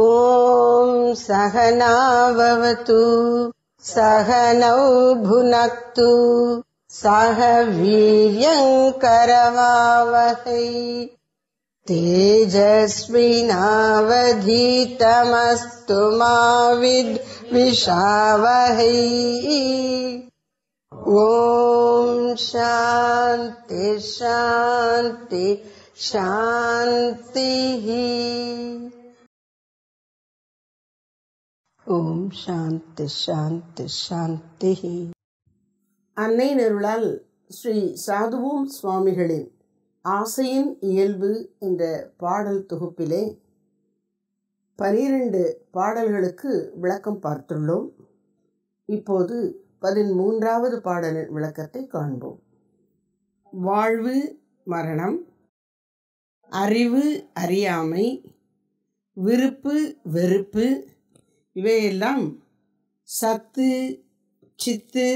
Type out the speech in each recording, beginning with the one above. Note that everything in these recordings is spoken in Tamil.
ॐ सहनावतु सहनौ भुनक्तु सह वीर्यङ्करवावहै तेजस्विनावधीतमस्तु माविद् ॐ शान्ति शान्ति शान्तिः ஓம் சாந்தி சாந்தி சாந்தி அன்னை நெருளால் ஸ்ரீ சாதுவோம் சுவாமிகளின் ஆசையின் இயல்பு என்ற பாடல் தொகுப்பிலே பனிரெண்டு பாடல்களுக்கு விளக்கம் பார்த்துள்ளோம் இப்போது பதிமூன்றாவது பாடலின் விளக்கத்தை காண்போம் வாழ்வு மரணம் அறிவு அறியாமை விருப்பு வெறுப்பு இவையெல்லாம் சத்து சித்து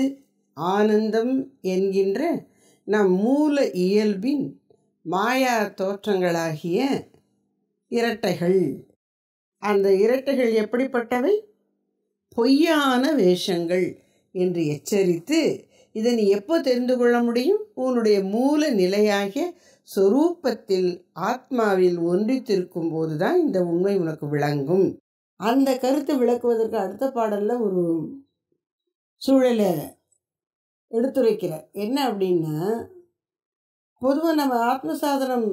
ஆனந்தம் என்கின்ற நம் மூல இயல்பின் மாயா தோற்றங்களாகிய இரட்டைகள் அந்த இரட்டைகள் எப்படிப்பட்டவை பொய்யான வேஷங்கள் என்று எச்சரித்து இதை நீ எப்போ தெரிந்து கொள்ள முடியும் உன்னுடைய மூல நிலையாகிய சொரூபத்தில் ஆத்மாவில் ஒன்றித்திருக்கும் போதுதான் இந்த உண்மை உனக்கு விளங்கும் அந்த கருத்தை விளக்குவதற்கு அடுத்த பாடலில் ஒரு சூழலை எடுத்துரைக்கிறார் என்ன அப்படின்னா பொதுவாக நம்ம ஆத்ம சாதனம்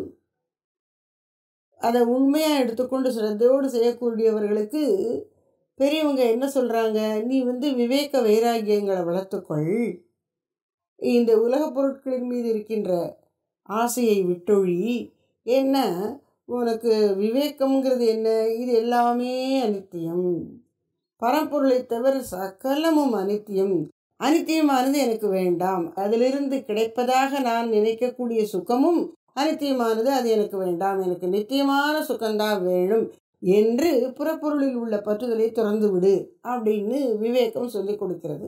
அதை உண்மையாக எடுத்துக்கொண்டு சிரத்தையோடு செய்யக்கூடியவர்களுக்கு பெரியவங்க என்ன சொல்கிறாங்க நீ வந்து விவேக வைராகியங்களை வளர்த்துக்கொள் இந்த உலக பொருட்களின் மீது இருக்கின்ற ஆசையை விட்டொழி ஏன்னா உனக்கு விவேகம்ங்கிறது என்ன இது எல்லாமே அனித்தியம் பரம்பொருளை தவிர சகலமும் அனித்தியம் அனித்தியமானது எனக்கு வேண்டாம் அதிலிருந்து கிடைப்பதாக நான் நினைக்கக்கூடிய சுகமும் அனித்தியமானது அது எனக்கு வேண்டாம் எனக்கு நித்தியமான சுகந்தான் வேணும் என்று புறப்பொருளில் உள்ள பற்றுதலை திறந்து விடு அப்படின்னு விவேகம் சொல்லி கொடுக்கிறது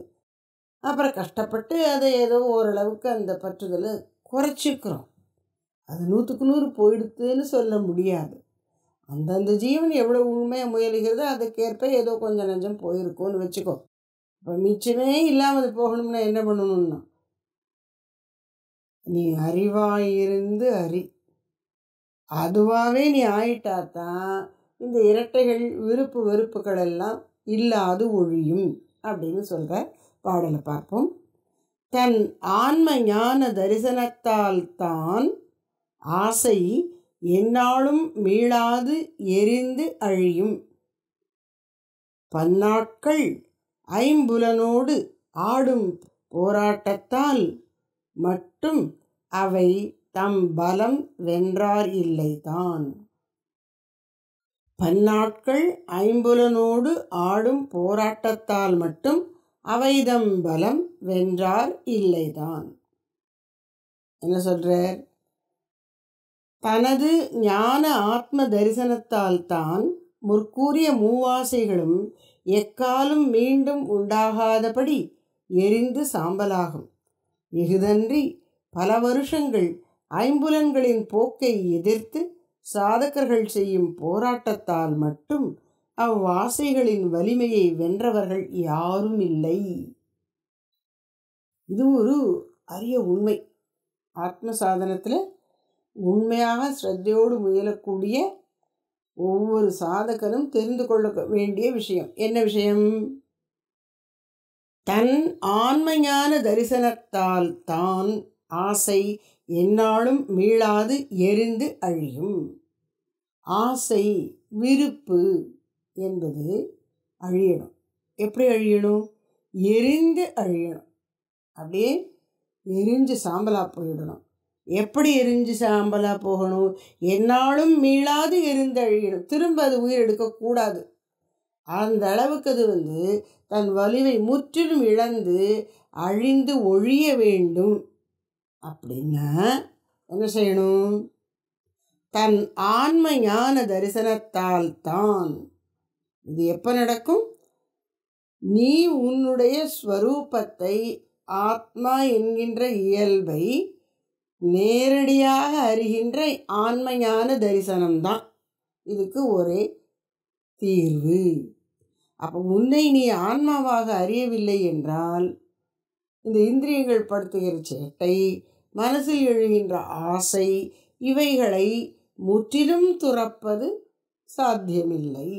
அப்புறம் கஷ்டப்பட்டு அதை ஏதோ ஓரளவுக்கு அந்த பற்றுதலை குறைச்சிக்கிறோம் அது நூற்றுக்கு நூறு போயிடுதுன்னு சொல்ல முடியாது அந்தந்த ஜீவன் எவ்வளோ உண்மையாக முயலுகிறதோ அதுக்கேற்ப ஏதோ கொஞ்சம் நஞ்சம் போயிருக்கோன்னு வச்சுக்கோ இப்போ மிச்சமே இல்லாமல் போகணும்னா என்ன பண்ணணும்னா நீ அறிவாயிருந்து அறி அதுவாகவே நீ ஆயிட்டா தான் இந்த இரட்டைகள் விருப்பு வெறுப்புகள் எல்லாம் இல்லாது ஒழியும் அப்படின்னு சொல்கிற பாடலை பார்ப்போம் தன் ஆன்ம ஞான தரிசனத்தால் தான் ஆசை என்னாலும் மீளாது எரிந்து அழியும் பன்னாட்கள் ஐம்புலனோடு ஆடும் போராட்டத்தால் மட்டும் அவை தம் பலம் வென்றார் இல்லைதான் பன்னாட்கள் ஐம்புலனோடு ஆடும் போராட்டத்தால் மட்டும் அவைதம் பலம் வென்றார் இல்லைதான் என்ன சொல்கிறார் தனது ஞான ஆத்ம தரிசனத்தால் தான் முற்கூறிய மூவாசைகளும் எக்காலும் மீண்டும் உண்டாகாதபடி எரிந்து சாம்பலாகும் இகுதன்றி பல வருஷங்கள் ஐம்புலன்களின் போக்கை எதிர்த்து சாதகர்கள் செய்யும் போராட்டத்தால் மட்டும் அவ்வாசைகளின் வலிமையை வென்றவர்கள் யாரும் இல்லை இது ஒரு அரிய உண்மை ஆத்ம சாதனத்தில் உண்மையாக ஸ்ரத்தையோடு முயலக்கூடிய ஒவ்வொரு சாதகரும் தெரிந்து கொள்ள வேண்டிய விஷயம் என்ன விஷயம் தன் ஆண்மையான தரிசனத்தால் தான் ஆசை என்னாலும் மீளாது எரிந்து அழியும் ஆசை விருப்பு என்பது அழியணும் எப்படி அழியணும் எரிந்து அழியணும் அப்படியே எரிஞ்சு சாம்பலாக போயிடணும் எப்படி எரிஞ்சு சாம்பலாக போகணும் என்னாலும் மீளாது எரிந்தழியணும் திரும்ப அது உயிர் எடுக்கக்கூடாது அந்த அளவுக்கு அது வந்து தன் வலிவை முற்றிலும் இழந்து அழிந்து ஒழிய வேண்டும் அப்படின்னா என்ன செய்யணும் தன் ஆன்ம ஞான தரிசனத்தால் தான் இது எப்போ நடக்கும் நீ உன்னுடைய ஸ்வரூபத்தை ஆத்மா என்கின்ற இயல்பை நேரடியாக அறிகின்ற ஆண்மையான தரிசனம்தான் இதுக்கு ஒரே தீர்வு அப்போ உன்னை நீ ஆன்மாவாக அறியவில்லை என்றால் இந்த இந்திரியங்கள் படுத்துகிற சேட்டை மனசில் எழுகின்ற ஆசை இவைகளை முற்றிலும் துறப்பது சாத்தியமில்லை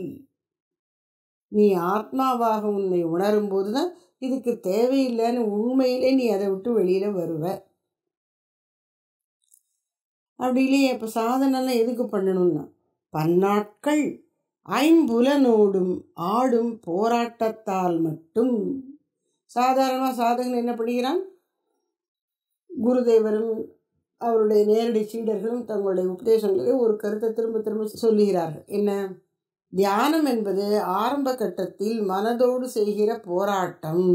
நீ ஆத்மாவாக உன்னை உணரும்போது தான் இதுக்கு தேவையில்லைன்னு உண்மையிலே நீ அதை விட்டு வெளியில் வருவ அப்படி இல்லையே இப்போ சாதனைலாம் எதுக்கு பண்ணணும்னா பன்னாட்கள் ஐம்புலனோடும் ஆடும் போராட்டத்தால் மட்டும் சாதாரணமாக சாதகன் என்ன பண்ணுகிறான் குருதேவரும் அவருடைய நேரடி சீடர்களும் தங்களுடைய உபதேசங்களை ஒரு கருத்தை திரும்ப திரும்ப சொல்லுகிறார்கள் என்ன தியானம் என்பது ஆரம்ப கட்டத்தில் மனதோடு செய்கிற போராட்டம்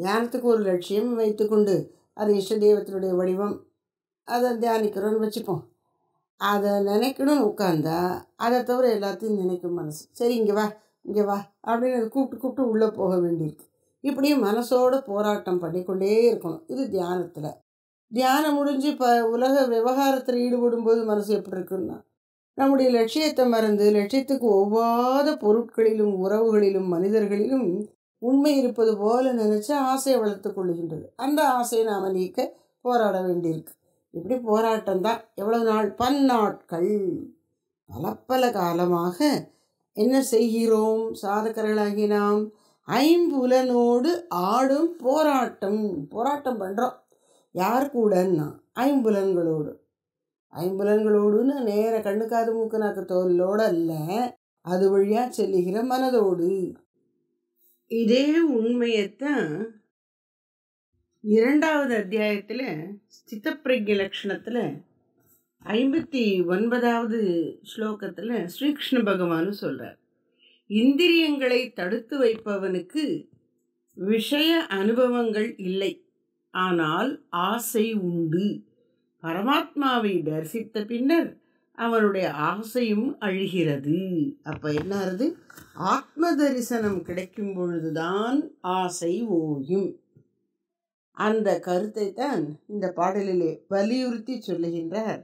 தியானத்துக்கு ஒரு லட்சியம் வைத்துக்கொண்டு அது இஷ்ட தெய்வத்தினுடைய வடிவம் அதை தியானிக்கிறோன்னு வச்சுப்போம் அதை நினைக்கணும்னு உட்காந்தா அதை தவிர எல்லாத்தையும் நினைக்கும் மனசு சரி இங்கே வா இங்கே வா அப்படின்னு அதை கூப்பிட்டு கூப்பிட்டு உள்ளே போக வேண்டியிருக்கு இப்படியும் மனசோட போராட்டம் பண்ணிக்கொண்டே இருக்கணும் இது தியானத்தில் தியானம் முடிஞ்சு இப்போ உலக விவகாரத்தில் ஈடுபடும்போது மனசு எப்படி இருக்குன்னா நம்முடைய லட்சியத்தை மறந்து லட்சியத்துக்கு ஒவ்வாத பொருட்களிலும் உறவுகளிலும் மனிதர்களிலும் உண்மை இருப்பது போல நினச்சி ஆசையை வளர்த்து கொள்ளுகின்றது அந்த ஆசையை நாம் நீக்க போராட வேண்டியிருக்கு இப்படி போராட்டம் தான் எவ்வளவு நாள் பன்னாட்கள் பல பல காலமாக என்ன செய்கிறோம் சாதகர்களாகி நாம் ஐம்புலனோடு ஆடும் போராட்டம் போராட்டம் பண்ணுறோம் யார் கூடன்னா ஐம்புலன்களோடு ஐம்புலன்களோடுன்னு நேர கண்ணுக்காது மூக்கு நாக்கு தோல்லோடு அல்ல அது வழியாக செல்லுகிற மனதோடு இதே உண்மையைத்தான் இரண்டாவது அத்தியாயத்தில் ஸ்திதப்பிரஜ லக்ஷணத்தில் ஐம்பத்தி ஒன்பதாவது ஸ்லோகத்தில் ஸ்ரீகிருஷ்ண பகவானும் சொல்கிறார் இந்திரியங்களை தடுத்து வைப்பவனுக்கு விஷய அனுபவங்கள் இல்லை ஆனால் ஆசை உண்டு பரமாத்மாவை தரிசித்த பின்னர் அவனுடைய ஆசையும் அழிகிறது அப்போ என்ன ஆகுது ஆத்ம தரிசனம் கிடைக்கும் பொழுதுதான் ஆசை ஓயும் அந்த கருத்தை தான் இந்த பாடலிலே வலியுறுத்தி சொல்லுகின்றார்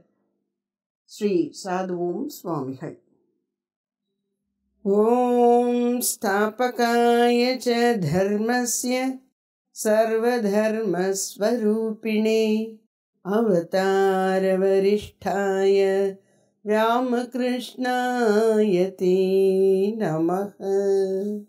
ஸ்ரீ சாதுவும் சுவாமிகள் ॐ स्थापकाय च धर्मस्य सर्वधर्मस्वरूपिणे अवतारवरिष्ठाय रामकृष्णाय ते नमः